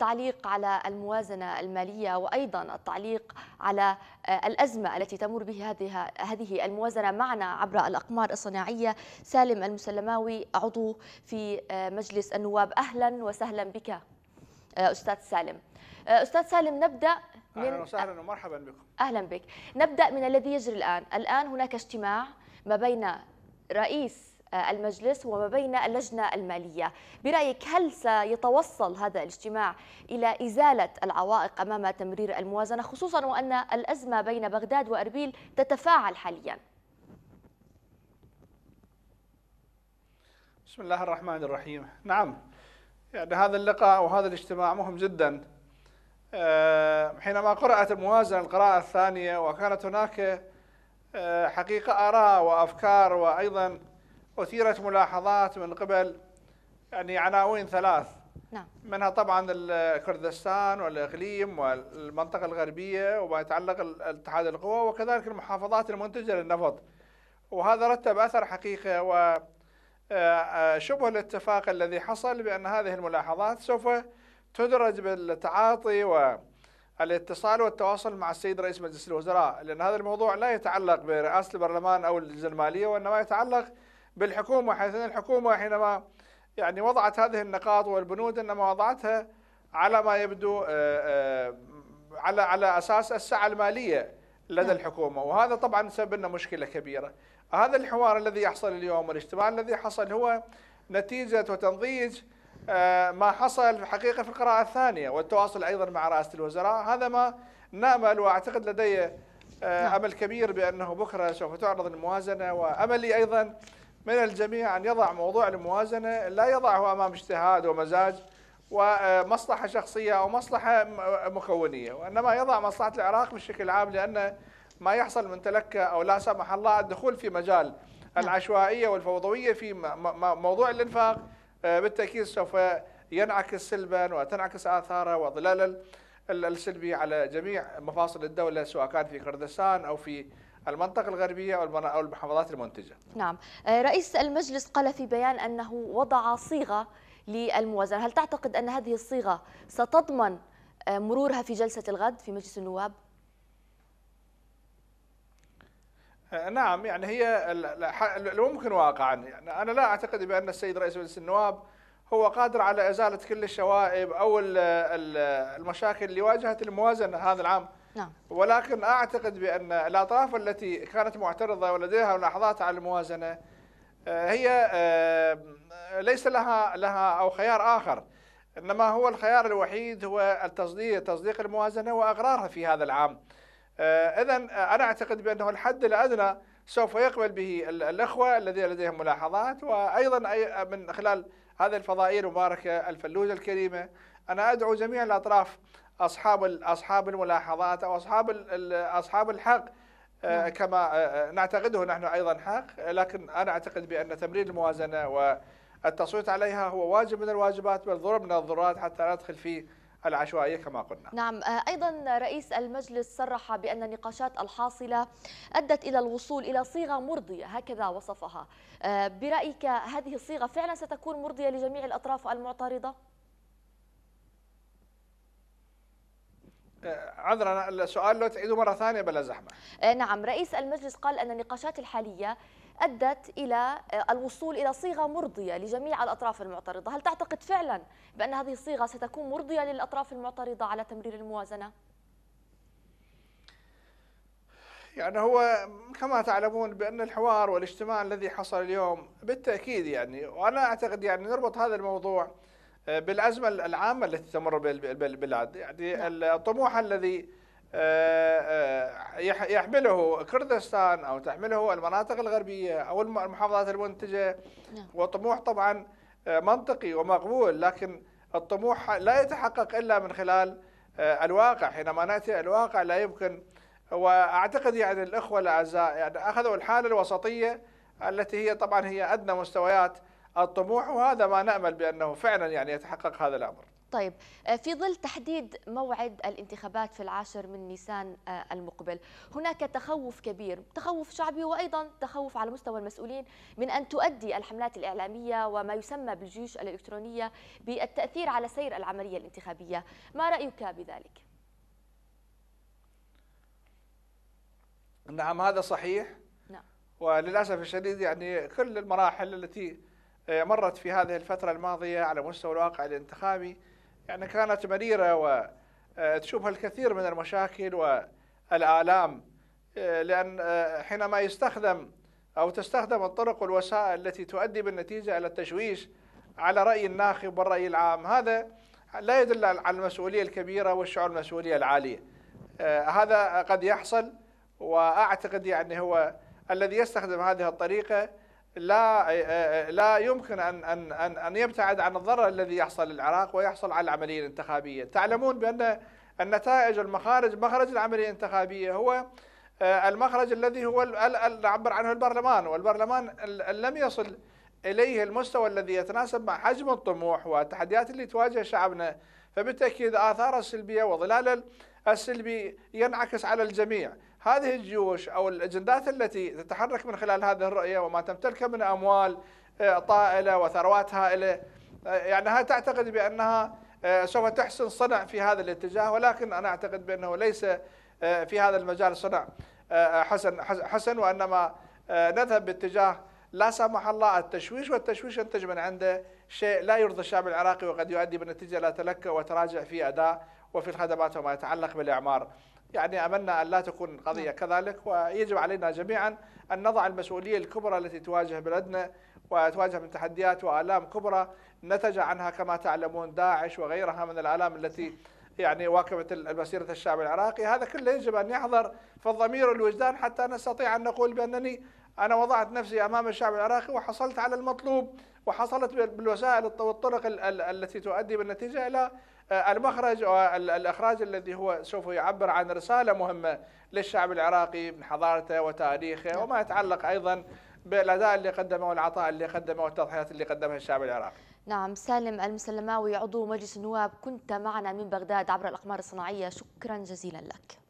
التعليق على الموازنة المالية وأيضا التعليق على آه، الأزمة التي تمر به هذه هذه الموازنة معنا عبر الأقمار الصناعية سالم المسلماوي عضو في آه، مجلس النواب أهلا وسهلا بك آه، أستاذ سالم أستاذ سالم نبدأ من أهلا وسهلا ومرحبا بكم أهلا بك نبدأ من الذي يجري الآن الآن هناك اجتماع ما بين رئيس المجلس وما بين اللجنة المالية برأيك هل سيتوصل هذا الاجتماع إلى إزالة العوائق أمام تمرير الموازنة خصوصا وأن الأزمة بين بغداد وأربيل تتفاعل حالياً بسم الله الرحمن الرحيم نعم يعني هذا اللقاء وهذا الاجتماع مهم جدا آه، حينما قرأت الموازنة القراءة الثانية وكانت هناك آه، حقيقة آراء وأفكار وأيضا أثيرت ملاحظات من قبل يعني عناوين ثلاث نعم. منها طبعا كردستان والإقليم والمنطقة الغربية وما يتعلق الاتحاد القوى وكذلك المحافظات المنتجة للنفط وهذا رتب أثر حقيقة و آه، آه، شبه الاتفاق الذي حصل بأن هذه الملاحظات سوف تدرج بالتعاطي والاتصال والتواصل مع السيد رئيس مجلس الوزراء لأن هذا الموضوع لا يتعلق برئاسة البرلمان أو الجزء المالية وإنما يتعلق بالحكومة حيث أن الحكومة حينما يعني وضعت هذه النقاط والبنود إنما وضعتها على ما يبدو آه، آه، على على أساس السعة المالية لدى نعم. الحكومة وهذا طبعا سبب لنا مشكلة كبيرة هذا الحوار الذي يحصل اليوم والاجتماع الذي حصل هو نتيجة وتنضيج آه، ما حصل في حقيقة في القراءة الثانية والتواصل أيضا مع رئاسة الوزراء هذا ما نأمل وأعتقد لدي نعم. أمل كبير بأنه بكرة سوف تعرض الموازنة وأملي أيضا من الجميع أن يضع موضوع الموازنة لا يضعه أمام اجتهاد ومزاج ومصلحة شخصية أو مصلحة مكونية وإنما يضع مصلحة العراق بشكل عام لأن ما يحصل من تلك أو لا سمح الله الدخول في مجال نعم. العشوائية والفوضوية في موضوع الإنفاق آه، بالتأكيد سوف ينعكس سلبا وتنعكس آثاره وظلال السلبي على جميع مفاصل الدولة سواء كان في كردستان أو في المنطقة الغربية أو المحافظات المنتجة نعم آه، رئيس المجلس قال في بيان أنه وضع صيغة للموازنة هل تعتقد أن هذه الصيغة ستضمن آه، مرورها في جلسة الغد في مجلس النواب؟ آه، نعم يعني هي الممكن واقعا يعني أنا لا أعتقد بأن السيد رئيس مجلس النواب هو قادر على إزالة كل الشوائب أو المشاكل اللي واجهت الموازنة هذا العام نعم. ولكن أعتقد بأن الأطراف التي كانت معترضة ولديها ملاحظات على الموازنة آه، هي آه، ليس لها لها أو خيار آخر إنما هو الخيار الوحيد هو التصديق تصديق الموازنة وأقرارها في هذا العام آه، إذا أنا أعتقد بأنه الحد الأدنى سوف يقبل به الأخوة الذين لديهم ملاحظات وأيضا من خلال هذه الفضائية المباركة الفلوجة الكريمة أنا أدعو جميع الأطراف أصحاب أصحاب الملاحظات أو أصحاب أصحاب الحق آه، نعم. كما آه، آه، نعتقده نحن أيضا حق لكن أنا أعتقد بأن تمرير الموازنة والتصويت عليها هو واجب من الواجبات بل ضرب من الضرورات حتى ندخل في العشوائية كما قلنا نعم آه، أيضا رئيس المجلس صرح بأن النقاشات الحاصلة أدت إلى الوصول إلى صيغة مرضية هكذا وصفها آه، برأيك هذه الصيغة فعلا ستكون مرضية لجميع الأطراف المعترضة؟ آه، عذرا السؤال لو تعيده مرة ثانية بلا زحمة نعم رئيس المجلس قال أن النقاشات الحالية أدت إلى آه، الوصول إلى صيغة مرضية لجميع الأطراف المعترضة هل تعتقد فعلا بأن هذه الصيغة ستكون مرضية للأطراف المعترضة على تمرير الموازنة؟ يعني هو كما تعلمون بأن الحوار والاجتماع الذي حصل اليوم بالتأكيد يعني وأنا أعتقد يعني نربط هذا الموضوع آه، بالأزمة العامة التي تمر بالبلاد يعني نعم. الطموح الذي آه، آه، يحمله كردستان او تحمله المناطق الغربيه او المحافظات المنتجه نعم. وطموح طبعا آه، منطقي ومقبول لكن الطموح لا يتحقق الا من خلال الواقع حينما ناتي الواقع لا يمكن واعتقد يعني الاخوه الاعزاء يعني اخذوا الحاله الوسطيه التي هي طبعا هي ادنى مستويات الطموح وهذا ما نامل بانه فعلا يعني يتحقق هذا الامر. طيب آه، في ظل تحديد موعد الانتخابات في العاشر من نيسان آه، المقبل هناك تخوف كبير تخوف شعبي وأيضا تخوف على مستوى المسؤولين من أن تؤدي الحملات الإعلامية وما يسمى بالجيوش الإلكترونية بالتأثير على سير العملية الانتخابية ما رأيك بذلك؟ نعم هذا صحيح نعم. وللأسف الشديد يعني كل المراحل التي آه، مرت في هذه الفترة الماضية على مستوى الواقع الانتخابي يعني كانت مريرة وتشوفها آه، الكثير من المشاكل والآلام آه، لأن آه، حينما يستخدم أو تستخدم الطرق والوسائل التي تؤدي بالنتيجة إلى التشويش على رأي الناخب والرأي العام هذا لا يدل على المسؤولية الكبيرة والشعور المسؤولية العالية هذا قد يحصل وأعتقد يعني هو الذي يستخدم هذه الطريقة لا آه، آه، لا يمكن ان ان ان ان يبتعد عن الضرر الذي يحصل للعراق ويحصل على العمليه الانتخابيه، تعلمون بان النتائج المخارج مخرج العمليه الانتخابيه هو آه، المخرج الذي هو عبر عنه البرلمان والبرلمان لم يصل اليه المستوى الذي يتناسب مع حجم الطموح والتحديات اللي تواجه شعبنا فبالتاكيد اثاره السلبيه وظلال السلبي ينعكس على الجميع هذه الجيوش أو الأجندات التي تتحرك من خلال هذه الرؤية وما تمتلكه من أموال آه، طائلة وثروات هائلة آه، يعني هل تعتقد بأنها آه، سوف تحسن صنع في هذا الاتجاه ولكن أنا أعتقد بأنه ليس في هذا المجال صنع حسن حسن وإنما نذهب باتجاه لا سمح الله التشويش والتشويش ينتج من عنده شيء لا يرضي الشعب العراقي وقد يؤدي بالنتيجة إلى تلكؤ وتراجع في أداء وفي الخدمات وما يتعلق بالإعمار يعني أملنا أن لا تكون القضية نعم. كذلك ويجب علينا جميعا أن نضع المسؤولية الكبرى التي تواجه بلدنا وتواجه من تحديات وآلام كبرى نتج عنها كما تعلمون داعش وغيرها من الآلام التي يعني واكبت مسيرة الشعب العراقي هذا كله يجب أن يحضر في الضمير والوجدان حتى نستطيع أن نقول بأنني أنا وضعت نفسي أمام الشعب العراقي وحصلت على المطلوب وحصلت بالوسائل والطرق التي تؤدي بالنتيجة إلى آه، المخرج الإخراج الذي هو سوف يعبر عن رسالة مهمة للشعب العراقي من حضارته وتاريخه نعم. وما يتعلق أيضا بالأداء اللي قدمه والعطاء اللي قدمه والتضحيات اللي قدمها الشعب العراقي نعم سالم المسلماوي عضو مجلس النواب كنت معنا من بغداد عبر الأقمار الصناعية شكرا جزيلا لك